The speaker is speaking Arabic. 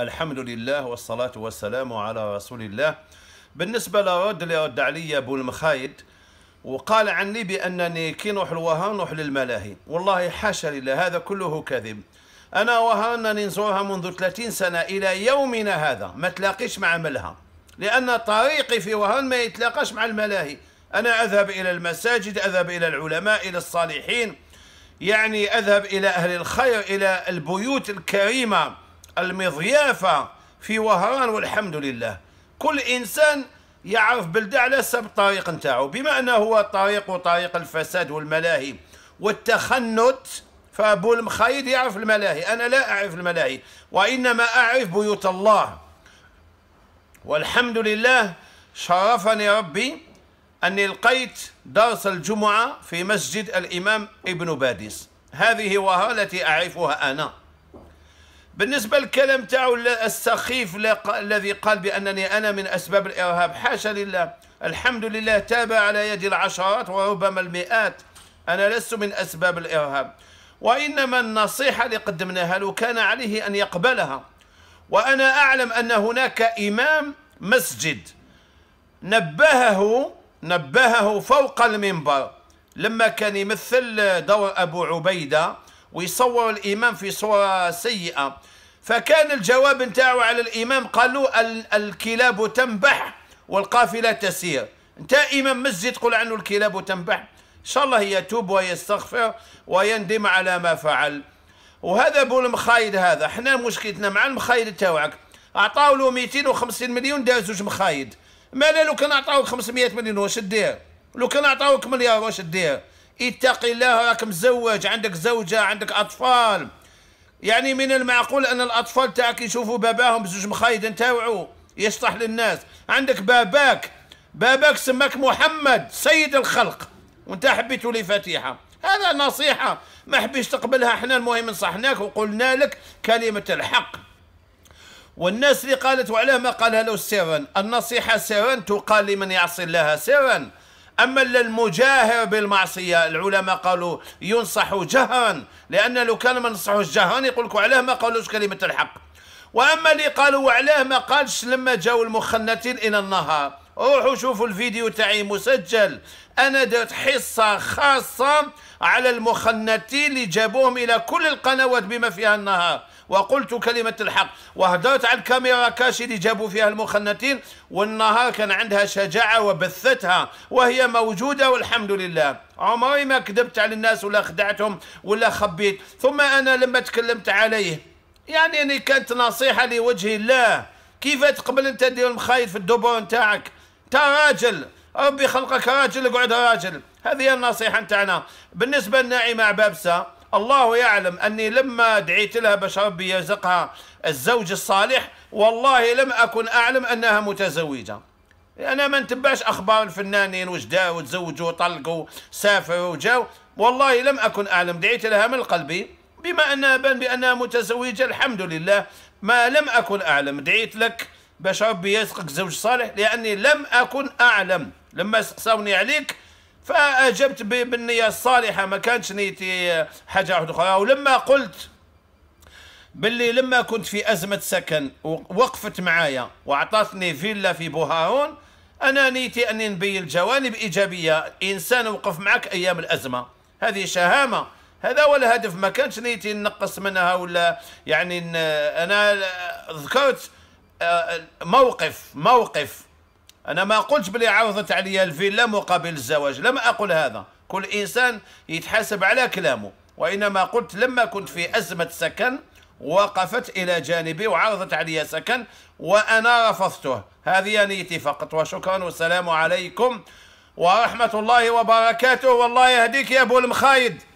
الحمد لله والصلاة والسلام على رسول الله بالنسبة لرد اللي رد عليا بو المخايد وقال عني بأنني كي نروح الوهان نروح للملاهي والله حاشا لله هذا كله كذب أنا وهان أنني نزورها منذ 30 سنة إلى يومنا هذا ما تلاقيش مع ملها لأن طريقي في وهان ما يتلاقاش مع الملاهي أنا أذهب إلى المساجد أذهب إلى العلماء إلى الصالحين يعني أذهب إلى أهل الخير إلى البيوت الكريمة المضيافة في وهران والحمد لله كل إنسان يعرف بلده على سب الطريق نتاعو بما أنه هو طريق وطريق الفساد والملاهي والتخنت فأبو المخايد يعرف الملاهي أنا لا أعرف الملاهي وإنما أعرف بيوت الله والحمد لله شرفني ربي أني لقيت درس الجمعة في مسجد الإمام ابن باديس هذه وهران التي أعرفها أنا بالنسبة للكلام تاعو السخيف الذي قال بأنني أنا من أسباب الإرهاب حاشا لله الحمد لله تاب على يد العشرات وربما المئات أنا لست من أسباب الإرهاب وإنما النصيحة اللي قدمناها له كان عليه أن يقبلها وأنا أعلم أن هناك إمام مسجد نبهه نبهه فوق المنبر لما كان يمثل دور أبو عبيدة ويصور الإمام في صورة سيئة فكان الجواب نتاعو على الإمام قالوا الكلاب تنبح والقافلة تسير أنت إمام مسجد تقول عنه الكلاب تنبح إن شاء الله يتوب ويستغفر ويندم على ما فعل وهذا بو المخايد هذا احنا مشكلتنا مع المخايد تاوعك أعطاه له 250 مليون دار زوج مخايد مالا لو كان أعطاه 500 مليون واش دير لو كان أعطاه مليار واش دير اتق الله راك مزوج عندك زوجه عندك اطفال يعني من المعقول ان الاطفال تاعك يشوفوا باباهم بزوج مخايد تاوعو يشطح للناس عندك باباك باباك سماك محمد سيد الخلق وانت حبيتو لي فاتحه هذا نصيحه ما حبيش تقبلها احنا المهم نصحناك وقلنا لك كلمه الحق والناس اللي قالت وعلاه ما قالها له سرا النصيحه سرا تقال لمن يعصي الله سرا أما المجاهر بالمعصية العلماء قالوا ينصح جهرا لأن لو كان ما نصحوش جهرا يقول لكم علاه ما قالوش كلمة الحق وأما اللي قالوا علاه ما قالش لما جاوا المخنتين إلى النهار روحوا شوفوا الفيديو تاعي مسجل أنا درت حصة خاصة على المخنتين اللي جابوهم إلى كل القنوات بما فيها النهار وقلت كلمة الحق وهدرت على الكاميرا كاشي اللي جابوا فيها المخنتين والنهار كان عندها شجاعة وبثتها وهي موجودة والحمد لله عمري ما كذبت على الناس ولا خدعتهم ولا خبيت ثم أنا لما تكلمت عليه يعني أني كانت نصيحة لوجه الله كيف تقبل أنت دير المخايد في الدبر نتاعك أنت راجل ربي خلقك راجل اقعد راجل هذه النصيحة نتاعنا بالنسبة لناعمة عبابسة الله يعلم أني لما دعيت لها باش ربي يرزقها الزوج الصالح والله لم أكن أعلم أنها متزوجة أنا ما نتبعش أخبار الفنانين واش وتزوجوا وطلقوا سافروا وجاو والله لم أكن أعلم دعيت لها من قلبي بما أنها بان بأنها متزوجة الحمد لله ما لم أكن أعلم دعيت لك باش ربي يرزقك زوج صالح لأني لم أكن أعلم لما سقساوني عليك فاجبت بالنيه الصالحه ما كانتش نيتي حاجه واحده اخرى ولما قلت باللي لما كنت في ازمه سكن وقفت معايا واعطتني فيلا في بوهارون انا نيتي اني نبين الجوانب ايجابيه انسان وقف معك ايام الازمه هذه شهامه هذا هو الهدف ما كانش نيتي نقص منها ولا يعني انا ذكرت آه، موقف موقف انا ما قلت بلي عوضت عليا الفيلا مقابل الزواج لم اقل هذا كل انسان يتحاسب على كلامه وانما قلت لما كنت في ازمه سكن وقفت الى جانبي وعرضت علي سكن وانا رفضته هذه نيتي فقط وشكرا والسلام عليكم ورحمه الله وبركاته والله يهديك يا ابو المخايد